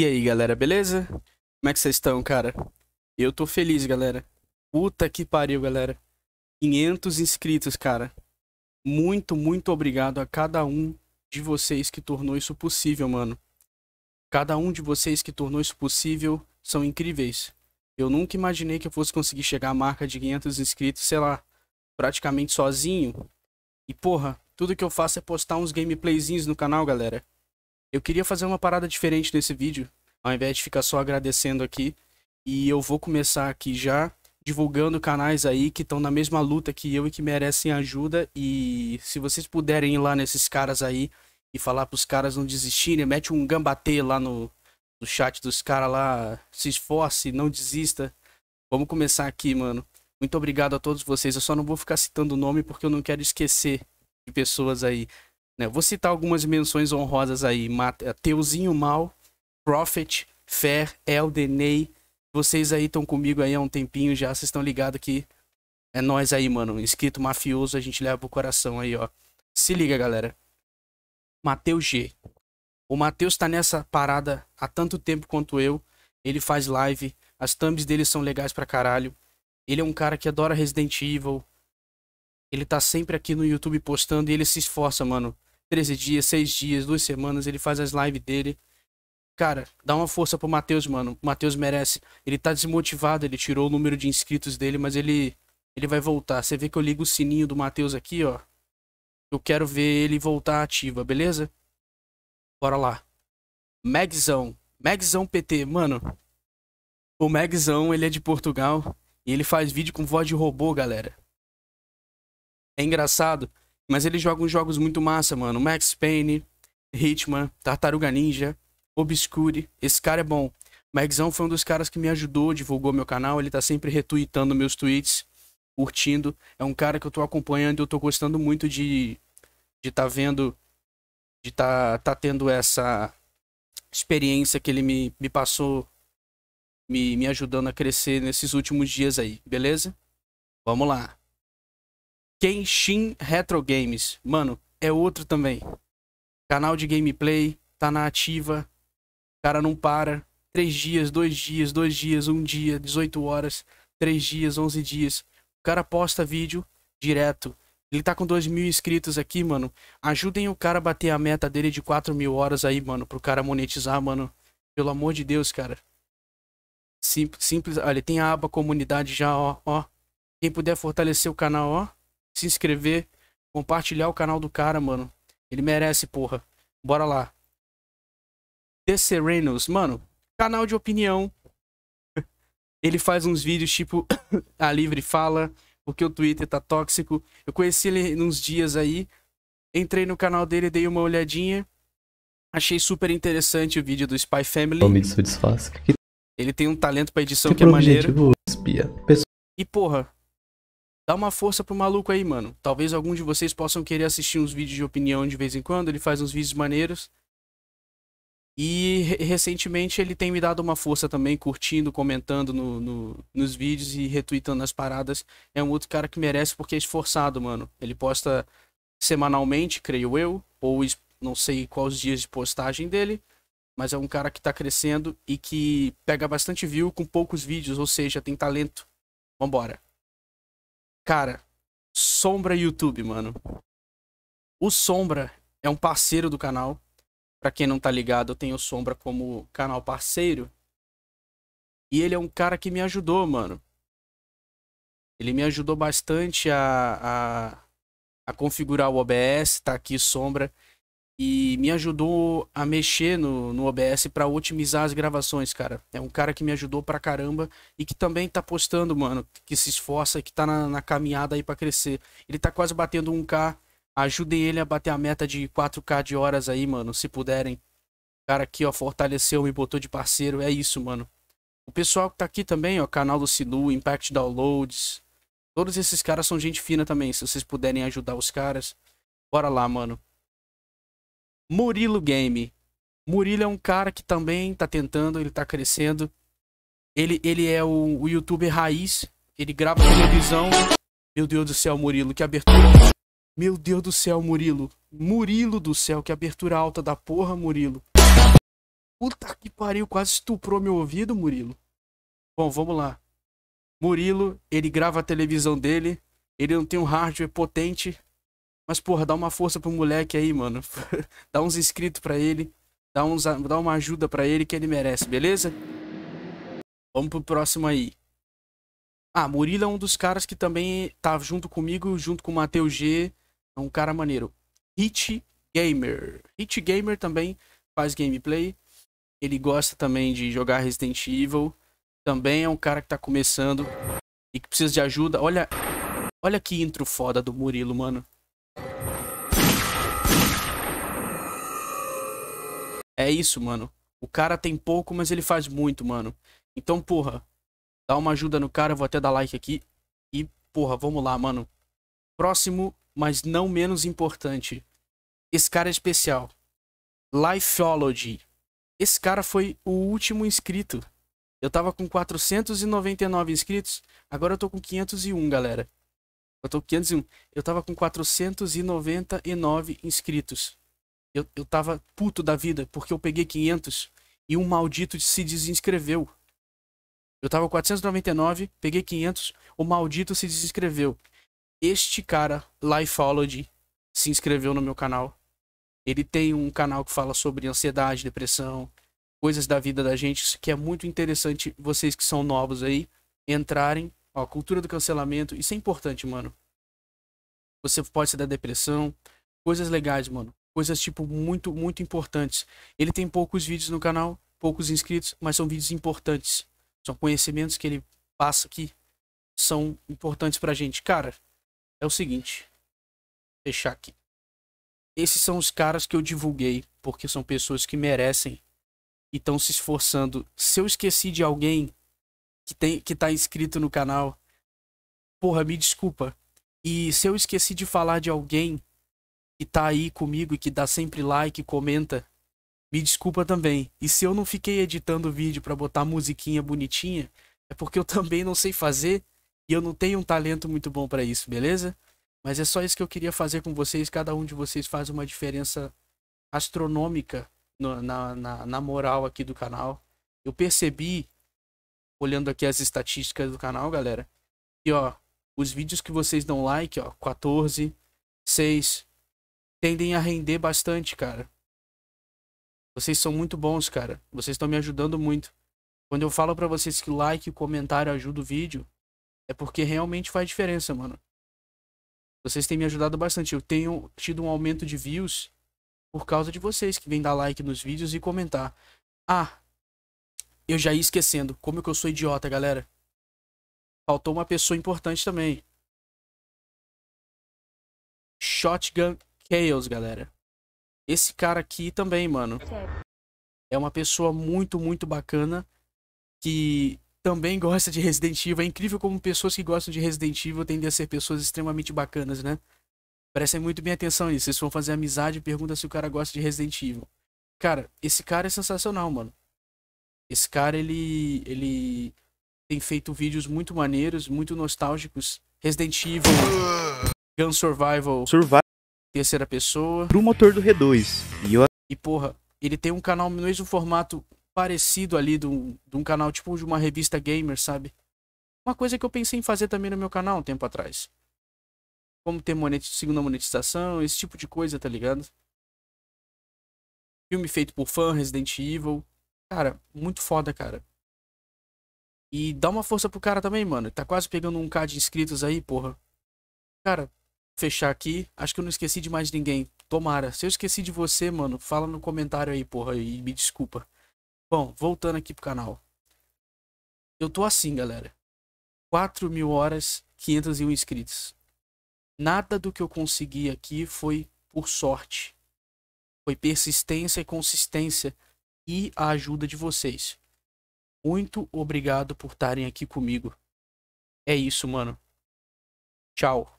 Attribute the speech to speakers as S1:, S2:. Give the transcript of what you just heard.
S1: E aí, galera, beleza? Como é que vocês estão, cara? Eu tô feliz, galera. Puta que pariu, galera. 500 inscritos, cara. Muito, muito obrigado a cada um de vocês que tornou isso possível, mano. Cada um de vocês que tornou isso possível são incríveis. Eu nunca imaginei que eu fosse conseguir chegar à marca de 500 inscritos, sei lá, praticamente sozinho. E porra, tudo que eu faço é postar uns gameplayzinhos no canal, galera. Eu queria fazer uma parada diferente nesse vídeo, ao invés de ficar só agradecendo aqui. E eu vou começar aqui já divulgando canais aí que estão na mesma luta que eu e que merecem ajuda. E se vocês puderem ir lá nesses caras aí e falar pros caras não desistirem, mete um gambatê lá no, no chat dos caras lá. Se esforce, não desista. Vamos começar aqui, mano. Muito obrigado a todos vocês. Eu só não vou ficar citando o nome porque eu não quero esquecer de pessoas aí. Né? Vou citar algumas menções honrosas aí. Eh, Teuzinho Mal, Prophet, Fer, Eldenei. Vocês aí estão comigo aí há um tempinho já, vocês estão ligados que é nós aí, mano. Escrito mafioso, a gente leva o coração aí, ó. Se liga, galera. Mateus G. O Mateus tá nessa parada há tanto tempo quanto eu. Ele faz live, as thumbs dele são legais pra caralho. Ele é um cara que adora Resident Evil. Ele tá sempre aqui no YouTube postando e ele se esforça, mano. 13 dias, 6 dias, 2 semanas, ele faz as lives dele. Cara, dá uma força pro Matheus, mano. O Matheus merece. Ele tá desmotivado, ele tirou o número de inscritos dele, mas ele ele vai voltar. Você vê que eu ligo o sininho do Matheus aqui, ó. Eu quero ver ele voltar ativa, beleza? Bora lá. Magzão. Magzão PT, mano. O Magzão, ele é de Portugal e ele faz vídeo com voz de robô, galera. É engraçado mas ele joga uns jogos muito massa, mano. Max Payne, Hitman, Tartaruga Ninja, Obscure. Esse cara é bom. Magzão foi um dos caras que me ajudou, divulgou meu canal. Ele tá sempre retweetando meus tweets, curtindo. É um cara que eu tô acompanhando e eu tô gostando muito de de tá vendo, de tá, tá tendo essa experiência que ele me, me passou, me, me ajudando a crescer nesses últimos dias aí, beleza? Vamos lá. Kenshin Retro Games. Mano, é outro também. Canal de gameplay, tá na ativa. Cara não para. Três dias, dois dias, dois dias, um dia, 18 horas, três dias, 11 dias. O cara posta vídeo direto. Ele tá com 2 mil inscritos aqui, mano. Ajudem o cara a bater a meta dele de 4 mil horas aí, mano. Pro cara monetizar, mano. Pelo amor de Deus, cara. Simples, simples. Olha, tem a aba comunidade já, ó, ó. Quem puder fortalecer o canal, ó se inscrever, compartilhar o canal do cara, mano. Ele merece, porra. Bora lá. The Serenos, mano, canal de opinião. Ele faz uns vídeos tipo a livre fala, porque o Twitter tá tóxico. Eu conheci ele uns dias aí. Entrei no canal dele, dei uma olhadinha. Achei super interessante o vídeo do Spy Family. Não me satisfaz. Ele tem um talento pra edição que, tipo que é maneiro. Espia. Pessoa... E porra, Dá uma força pro maluco aí, mano. Talvez algum de vocês possam querer assistir uns vídeos de opinião de vez em quando. Ele faz uns vídeos maneiros. E recentemente ele tem me dado uma força também, curtindo, comentando no, no, nos vídeos e retweetando as paradas. É um outro cara que merece porque é esforçado, mano. Ele posta semanalmente, creio eu, ou não sei quais dias de postagem dele, mas é um cara que tá crescendo e que pega bastante view com poucos vídeos, ou seja, tem talento. Vambora. Cara, Sombra YouTube, mano. O Sombra é um parceiro do canal. Pra quem não tá ligado, eu tenho o Sombra como canal parceiro. E ele é um cara que me ajudou, mano. Ele me ajudou bastante a, a, a configurar o OBS, tá aqui Sombra e me ajudou a mexer no, no OBS para otimizar as gravações, cara. É um cara que me ajudou pra caramba e que também tá postando, mano, que se esforça, que tá na, na caminhada aí para crescer. Ele tá quase batendo 1K. Ajudem ele a bater a meta de 4K de horas aí, mano, se puderem. O cara aqui, ó, fortaleceu, me botou de parceiro. É isso, mano. O pessoal que tá aqui também, ó, canal do Silu Impact Downloads. Todos esses caras são gente fina também, se vocês puderem ajudar os caras. Bora lá, mano. Murilo Game. Murilo é um cara que também tá tentando, ele tá crescendo. Ele, ele é o, o youtuber raiz. Ele grava televisão. Meu Deus do céu, Murilo, que abertura. Meu Deus do céu, Murilo. Murilo do céu, que abertura alta da porra, Murilo. Puta que pariu, quase estuprou meu ouvido, Murilo. Bom, vamos lá. Murilo, ele grava a televisão dele. Ele não tem um hardware potente. Mas, porra, dá uma força pro moleque aí, mano. dá uns inscritos pra ele. Dá, uns, dá uma ajuda pra ele que ele merece, beleza? Vamos pro próximo aí. Ah, Murilo é um dos caras que também tá junto comigo, junto com o Matheus G. É um cara maneiro. Hit Gamer. Hit Gamer também faz gameplay. Ele gosta também de jogar Resident Evil. Também é um cara que tá começando e que precisa de ajuda. Olha, olha que intro foda do Murilo, mano. É isso, mano. O cara tem pouco, mas ele faz muito, mano. Então, porra, dá uma ajuda no cara, eu vou até dar like aqui. E, porra, vamos lá, mano. Próximo, mas não menos importante. Esse cara é especial. Lifeology. Esse cara foi o último inscrito. Eu tava com 499 inscritos, agora eu tô com 501, galera. Eu tô com 501. Eu tava com 499 inscritos. Eu, eu tava puto da vida porque eu peguei 500 e um maldito se desinscreveu. Eu tava 499, peguei 500, o maldito se desinscreveu. Este cara, Lifeology, se inscreveu no meu canal. Ele tem um canal que fala sobre ansiedade, depressão, coisas da vida da gente, que é muito interessante vocês que são novos aí entrarem. Ó, cultura do cancelamento, isso é importante, mano. Você pode se dar depressão, coisas legais, mano coisas tipo muito, muito importantes. Ele tem poucos vídeos no canal, poucos inscritos, mas são vídeos importantes. São conhecimentos que ele passa aqui, são importantes pra gente. Cara, é o seguinte, fechar aqui. Esses são os caras que eu divulguei, porque são pessoas que merecem e estão se esforçando. Se eu esqueci de alguém que tem que tá inscrito no canal, porra, me desculpa. E se eu esqueci de falar de alguém que tá aí comigo e que dá sempre like, comenta, me desculpa também. E se eu não fiquei editando o vídeo para botar musiquinha bonitinha, é porque eu também não sei fazer e eu não tenho um talento muito bom para isso, beleza? Mas é só isso que eu queria fazer com vocês. Cada um de vocês faz uma diferença astronômica no, na, na, na moral aqui do canal. Eu percebi, olhando aqui as estatísticas do canal, galera, que ó, os vídeos que vocês dão like, ó, 14, 6, tendem a render bastante, cara. Vocês são muito bons, cara. Vocês estão me ajudando muito. Quando eu falo para vocês que like e comentário ajuda o vídeo, é porque realmente faz diferença, mano. Vocês têm me ajudado bastante. Eu tenho tido um aumento de views por causa de vocês que vêm dar like nos vídeos e comentar. Ah, eu já ia esquecendo. Como que eu sou idiota, galera? Faltou uma pessoa importante também. Shotgun Chaos, galera. Esse cara aqui também, mano. É uma pessoa muito, muito bacana. Que também gosta de Resident Evil. É incrível como pessoas que gostam de Resident Evil tendem a ser pessoas extremamente bacanas, né? Prestem muito bem atenção nisso. Vocês vão fazer amizade e pergunta se o cara gosta de Resident Evil. Cara, esse cara é sensacional, mano. Esse cara, ele. ele tem feito vídeos muito maneiros, muito nostálgicos. Resident Evil, Gun Survival. Survival terceira pessoa. Pro motor do R2. E, eu... e porra, ele tem um canal no mesmo formato parecido ali de um canal tipo de uma revista gamer, sabe? Uma coisa que eu pensei em fazer também no meu canal um tempo atrás. Como ter monetiz... segunda monetização, esse tipo de coisa, tá ligado? Filme feito por fã, Resident Evil. Cara, muito foda, cara. E dá uma força pro cara também, mano. tá quase pegando um K de inscritos aí, porra. Cara, fechar aqui. Acho que eu não esqueci de mais ninguém. Tomara. Se eu esqueci de você, mano, fala no comentário aí, porra, e me desculpa. Bom, voltando aqui pro canal. Eu tô assim, galera. 4 mil horas, 501 inscritos. Nada do que eu consegui aqui foi por sorte. Foi persistência e consistência e a ajuda de vocês. Muito obrigado por estarem aqui comigo. É isso, mano. Tchau.